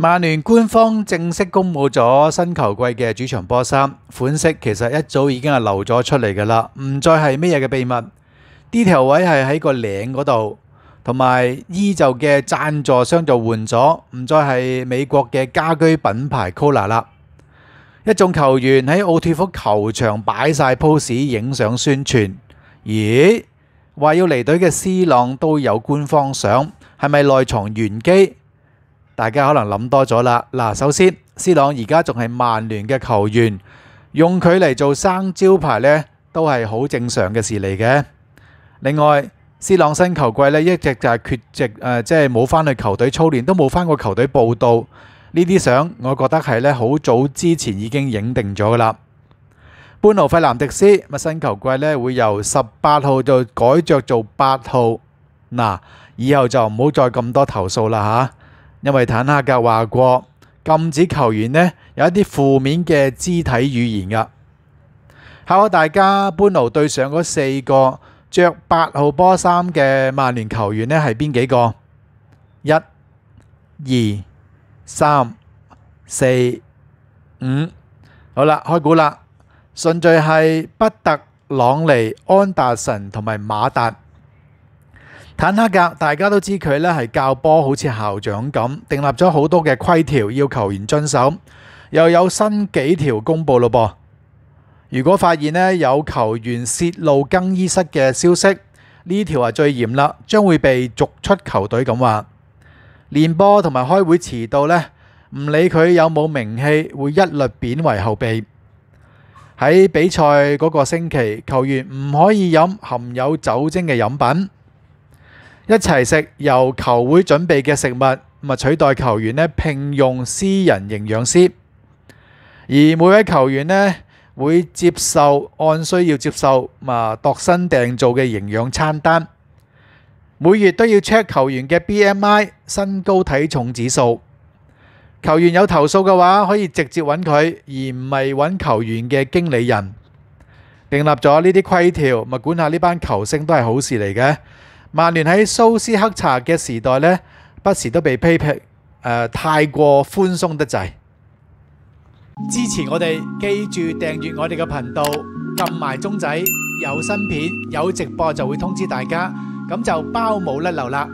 曼联官方正式公布咗新球季嘅主场波衫款式，其实一早已经系流咗出嚟噶啦，唔再系咩嘢嘅秘密。detail 位系喺个领嗰度，同埋衣袖嘅赞助商就换咗，唔再系美国嘅家居品牌 c o l a 啦。一众球员喺奥脱福球场摆晒 pose 影相宣传，咦？话要离队嘅斯朗都有官方相，系咪内藏玄机？大家可能谂多咗啦。嗱，首先，斯朗而家仲系曼联嘅球员，用佢嚟做生招牌呢，都系好正常嘅事嚟嘅。另外，斯朗新球季呢，一直就系缺席，诶，即系冇翻去球队操练，都冇翻过球队报道。呢啲相我觉得系呢好早之前已经影定咗噶啦。布努费南迪斯，新球季呢会由十八号就改着做八号。嗱，以后就唔好再咁多投诉啦吓。因为坦克格话过，禁止球员呢有一啲负面嘅肢体语言噶。下大家搬路对上嗰四个着八号波衫嘅曼联球员呢系边几个？一、二、三、四、五。好啦，开估啦，顺序系不特、朗尼、安达臣同埋马达。坦克格，大家都知佢咧係教波，好似校長咁，订立咗好多嘅規條要球員遵守。又有新幾條公佈咯噃。如果發現咧有球員泄露更衣室嘅消息，呢條係最嚴啦，將會被逐出球隊咁話。練波同埋開會遲到咧，唔理佢有冇名氣，會一律贬為後備。喺比賽嗰個星期，球員唔可以飲含有酒精嘅飲品。一齊食由球會準備嘅食物，啊取代球員咧聘用私人營養師，而每位球員咧會接受按需要接受啊度身訂造嘅營養餐單，每月都要 check 球員嘅 B M I 身高體重指數。球員有投訴嘅話，可以直接揾佢，而唔係揾球員嘅經理人。訂立咗呢啲規條，咪管下呢班球星都係好事嚟嘅。曼聯喺蘇斯克查嘅時代呢，不時都被批評呃、太過寬鬆得滯。支持我哋記住訂閱我哋嘅頻道，撳埋鐘仔，有新片有直播就會通知大家，咁就包冇甩流啦。